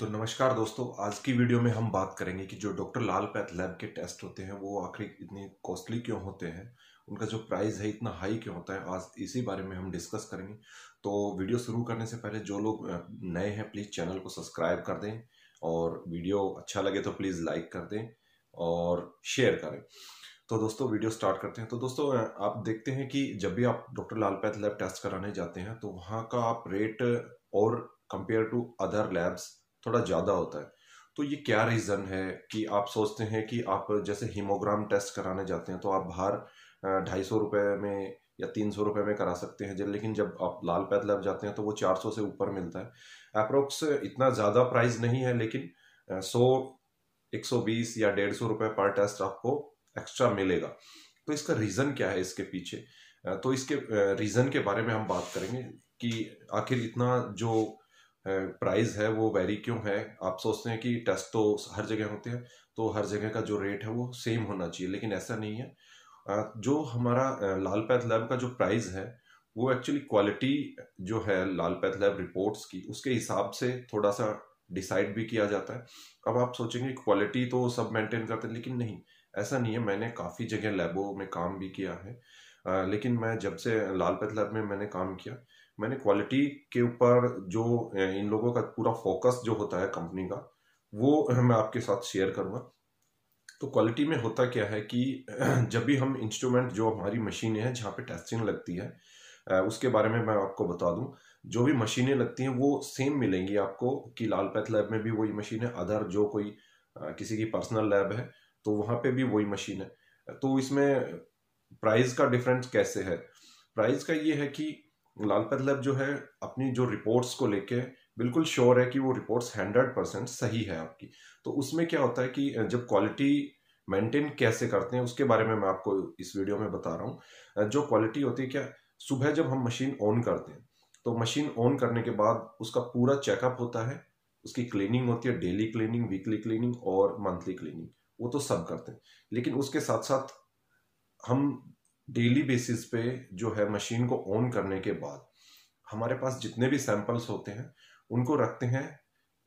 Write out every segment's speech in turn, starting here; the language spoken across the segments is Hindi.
तो नमस्कार दोस्तों आज की वीडियो में हम बात करेंगे कि जो डॉक्टर लाल पैथ लैब के टेस्ट होते हैं वो आखिर इतने कॉस्टली क्यों होते हैं उनका जो प्राइस है इतना हाई क्यों होता है आज इसी बारे में हम डिस्कस करेंगे तो वीडियो शुरू करने से पहले जो लोग नए हैं प्लीज़ चैनल को सब्सक्राइब कर दें और वीडियो अच्छा लगे तो प्लीज़ लाइक कर दें और शेयर करें तो दोस्तों वीडियो स्टार्ट करते हैं तो दोस्तों आप देखते हैं कि जब भी आप doctor Lal path lab test कराने जाते हैं तो वहाँ का आप रेट और कंपेयर टू अदर लैब्स थोड़ा ज़्यादा होता है तो ये क्या रीज़न है कि आप सोचते हैं कि आप जैसे हीमोग्राम टेस्ट कराने जाते हैं तो आप बाहर ढाई सौ रुपये में या तीन सौ रुपये में करा सकते हैं लेकिन जब आप लाल पैद लैब जाते हैं तो वो चार सौ से ऊपर मिलता है अप्रोक्स इतना ज़्यादा प्राइस नहीं है लेकिन सौ एक सौ बीस या डेढ़ सौ रुपये पर टेस्ट आपको एक्स्ट्रा मिलेगा तो इसका रीज़न क्या है इसके पीछे तो इसके रीज़न के बारे में हम बात करेंगे कि आखिर इतना जो प्राइस है वो वेरी क्यों है आप सोचते हैं कि टेस्ट तो हर जगह होते हैं तो हर जगह का जो रेट है वो सेम होना चाहिए लेकिन ऐसा नहीं है जो हमारा लाल पैथ लैब का जो प्राइस है वो एक्चुअली क्वालिटी जो है लाल पैथ लैब रिपोर्ट्स की उसके हिसाब से थोड़ा सा डिसाइड भी किया जाता है अब आप सोचेंगे क्वालिटी तो सब मेंटेन करते हैं लेकिन नहीं ऐसा नहीं है मैंने काफ़ी जगह लैबों में काम भी किया है लेकिन मैं जब से लाल पैथ लैब में मैंने काम किया मैंने क्वालिटी के ऊपर जो इन लोगों का पूरा फोकस जो होता है कंपनी का वो मैं आपके साथ शेयर करूँगा तो क्वालिटी में होता क्या है कि जब भी हम इंस्ट्रूमेंट जो हमारी मशीनें हैं जहाँ पे टेस्टिंग लगती है उसके बारे में मैं आपको बता दूँ जो भी मशीनें लगती हैं वो सेम मिलेंगी आपको कि लाल पैथ लैब में भी वही मशीन है अदर जो कोई किसी की पर्सनल लैब है तो वहाँ पे भी वही मशीन है तो इसमें प्राइस का डिफरेंस कैसे है प्राइस का ये है कि लाल पतलब जो है अपनी जो रिपोर्ट्स को लेके बिल्कुल श्योर है कि वो रिपोर्ट्स हंड्रेड परसेंट सही है आपकी तो उसमें क्या होता है कि जब क्वालिटी मेंटेन कैसे करते हैं उसके बारे में मैं आपको इस वीडियो में बता रहा हूँ जो क्वालिटी होती है क्या सुबह जब हम मशीन ऑन करते हैं तो मशीन ऑन करने के बाद उसका पूरा चेकअप होता है उसकी क्लीनिंग होती है डेली क्लीनिंग वीकली क्लीनिंग और मंथली क्लीनिंग वो तो सब करते हैं लेकिन उसके साथ साथ हम डेली बेसिस पे जो है मशीन को ऑन करने के बाद हमारे पास जितने भी सैंपल्स होते हैं उनको रखते हैं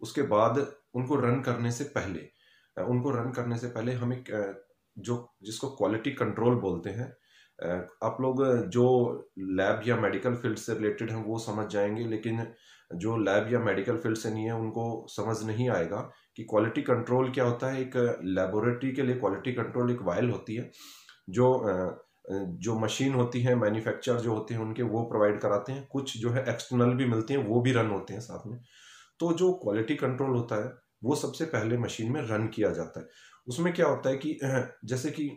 उसके बाद उनको रन करने से पहले उनको रन करने से पहले हम एक जो जिसको क्वालिटी कंट्रोल बोलते हैं आप लोग जो लैब या मेडिकल फील्ड से रिलेटेड हैं वो समझ जाएंगे लेकिन जो लैब या मेडिकल फील्ड से नहीं है उनको समझ नहीं आएगा कि क्वालिटी कंट्रोल क्या होता है एक लेबोरेटरी के लिए क्वालिटी कंट्रोल एक वायल होती है जो जो मशीन होती है मैन्युफैक्चर जो होते हैं उनके वो प्रोवाइड कराते हैं कुछ जो है एक्सटर्नल भी मिलती हैं वो भी रन होते हैं साथ में तो जो क्वालिटी कंट्रोल होता है वो सबसे पहले मशीन में रन किया जाता है उसमें क्या होता है कि जैसे कि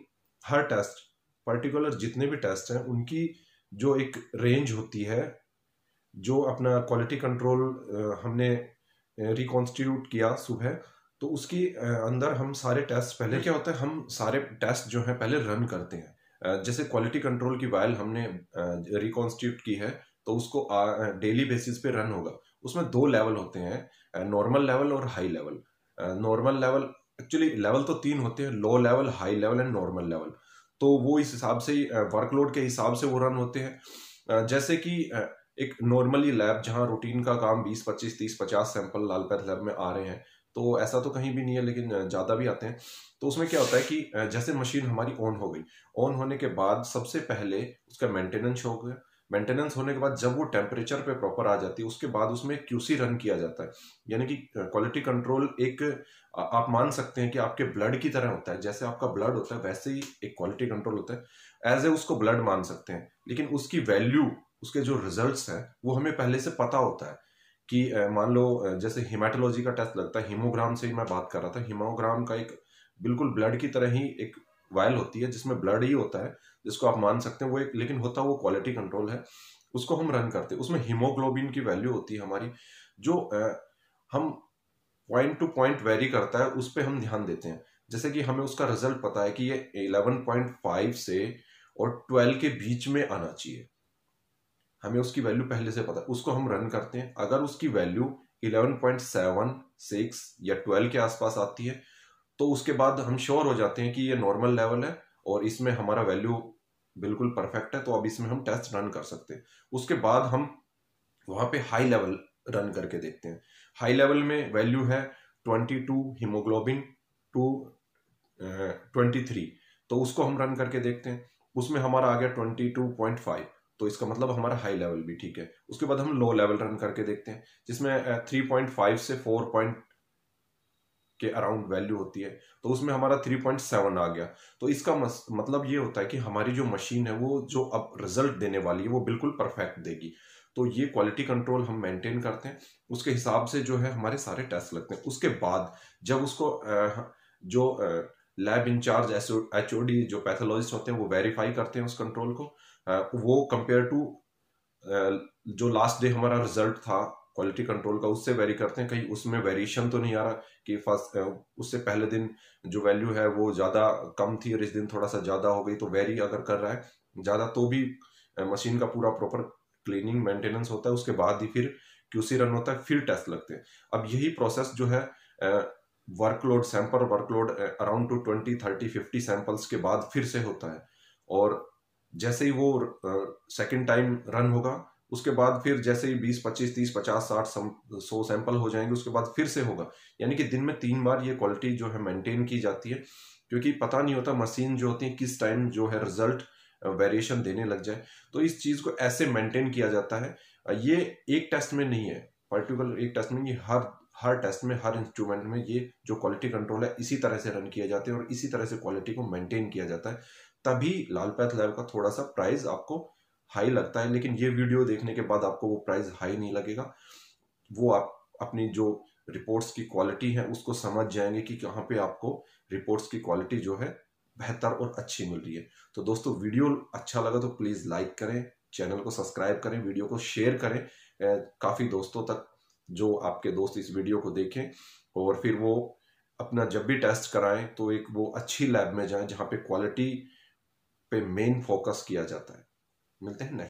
हर टेस्ट पर्टिकुलर जितने भी टेस्ट हैं उनकी जो एक रेंज होती है जो अपना क्वालिटी कंट्रोल हमने रिकॉन्स्टिट्यूट किया सुबह तो उसकी अंदर हम सारे टेस्ट पहले क्या होता है हम सारे टेस्ट जो हैं पहले रन करते हैं जैसे क्वालिटी कंट्रोल की वायल हमने रिकॉन्स्टिट्यूट की है तो उसको डेली बेसिस पे रन होगा उसमें दो लेवल होते हैं नॉर्मल लेवल और high level normal level actually level तो तीन होते हैं low level high level and normal level तो वो इस हिसाब से वर्कलोड के हिसाब से वो रन होते हैं जैसे कि एक नॉर्मली लैब जहाँ रूटीन का काम 20 25 30 50 सैंपल लाल पैथ लैब में आ रहे हैं तो ऐसा तो कहीं भी नहीं है लेकिन ज़्यादा भी आते हैं तो उसमें क्या होता है कि जैसे मशीन हमारी ऑन हो गई ऑन होने के बाद सबसे पहले उसका मेंटेनेंस हो गया मेंटेनेंस होने के बाद जब वो टेम्परेचर पे प्रॉपर आ जाती है उसके बाद उसमें क्यूसी रन किया जाता है यानी कि क्वालिटी कंट्रोल एक आप मान सकते हैं कि आपके ब्लड की तरह होता है जैसे आपका ब्लड होता है वैसे ही एक क्वालिटी कंट्रोल होता है एज ए उसको ब्लड मान सकते हैं लेकिन उसकी वैल्यू उसके जो रिजल्ट्स हैं वो हमें पहले से पता होता है कि मान लो जैसे हिमाटोलॉजी का टेस्ट लगता है हीमोग्राम से ही मैं बात कर रहा था हीमोग्राम का एक बिल्कुल ब्लड की तरह ही एक वायल होती है जिसमें ब्लड ही होता है जिसको आप मान सकते हैं वो एक लेकिन होता वो क्वालिटी कंट्रोल है उसको हम रन करते हैं उसमें हीमोग्लोबिन की वैल्यू होती है हमारी जो हम पॉइंट टू पॉइंट वेरी करता है उस पर हम ध्यान देते हैं जैसे कि हमें उसका रिजल्ट पता है कि ये 11.5 से और 12 के बीच में आना चाहिए हमें उसकी वैल्यू पहले से पता है उसको हम रन करते हैं अगर उसकी वैल्यू 11.76 या 12 के आसपास आती है तो उसके बाद हम श्योर हो जाते हैं कि ये नॉर्मल लेवल है और इसमें हमारा वैल्यू बिल्कुल परफेक्ट है तो अब इसमें हम टेस्ट रन कर सकते हैं उसके बाद हम वहाँ पे हाई लेवल रन करके देखते हैं हाई लेवल में वैल्यू है 22 हीमोग्लोबिन टू ट्वेंटी थ्री तो उसको हम रन करके देखते हैं उसमें हमारा आ गया ट्वेंटी टू पॉइंट फाइव तो इसका मतलब हमारा हाई लेवल भी ठीक है उसके बाद हम लो लेवल रन करके देखते हैं जिसमें थ्री पॉइंट फाइव से फोर पॉइंट के अराउंड वैल्यू होती है तो उसमें हमारा थ्री पॉइंट सेवन आ गया तो इसका मतलब ये होता है कि हमारी जो मशीन है वो जो अब रिजल्ट देने वाली है वो बिल्कुल परफेक्ट देगी तो ये क्वालिटी कंट्रोल हम मेंटेन करते हैं उसके हिसाब से जो है हमारे सारे टेस्ट लगते हैं उसके बाद जब उसको जो लैब इंचार्ज एच जो पैथोलॉजिस्ट होते हैं वो वेरीफाई करते हैं उस कंट्रोल को वो कंपेयर टू जो लास्ट डे हमारा रिजल्ट था क्वालिटी कंट्रोल का उससे वेरी करते हैं कहीं उसमें वेरिएशन तो नहीं आ रहा कि फर्स्ट उससे पहले दिन जो वैल्यू है वो ज़्यादा कम थी और इस दिन थोड़ा सा ज़्यादा हो गई तो वेरी अगर कर रहा है ज़्यादा तो भी मशीन का पूरा प्रॉपर क्लीनिंग मेंटेनेंस होता है उसके बाद ही फिर क्यूसी रन होता है फिर टेस्ट लगते हैं अब यही प्रोसेस जो है workload sample workload around to twenty thirty fifty samples के बाद फिर से होता है और जैसे ही वो सेकेंड टाइम रन होगा उसके बाद फिर जैसे ही बीस पच्चीस तीस पचास साठ सौ सैंपल हो जाएंगे उसके बाद फिर से होगा यानी कि दिन में तीन बार ये क्वालिटी जो है मेंटेन की जाती है क्योंकि पता नहीं होता मशीन जो होती है किस टाइम जो है रिजल्ट वेरिएशन देने लग जाए तो इस चीज़ को ऐसे मेंटेन किया जाता है ये एक टेस्ट में नहीं है पर्टिकुलर एक टेस्ट में ये हर हर टेस्ट में हर इंस्ट्रूमेंट में ये जो क्वालिटी कंट्रोल है इसी तरह से रन किया जाते हैं और इसी तरह से क्वालिटी को मेंटेन किया जाता है तभी लाल पैथ लैब का थोड़ा सा प्राइस आपको हाई लगता है लेकिन ये वीडियो देखने के बाद आपको वो प्राइस हाई नहीं लगेगा वो आप अपनी जो रिपोर्ट्स की क्वालिटी है उसको समझ जाएंगे कि कहाँ पे आपको रिपोर्ट्स की क्वालिटी जो है बेहतर और अच्छी मिल रही है तो दोस्तों वीडियो अच्छा लगा तो प्लीज़ लाइक करें चैनल को सब्सक्राइब करें वीडियो को शेयर करें काफ़ी दोस्तों तक जो आपके दोस्त इस वीडियो को देखें और फिर वो अपना जब भी टेस्ट कराएं तो एक वो अच्छी लैब में जाएं जहां पे क्वालिटी पे मेन फोकस किया जाता है मिलते हैं नेक्स्ट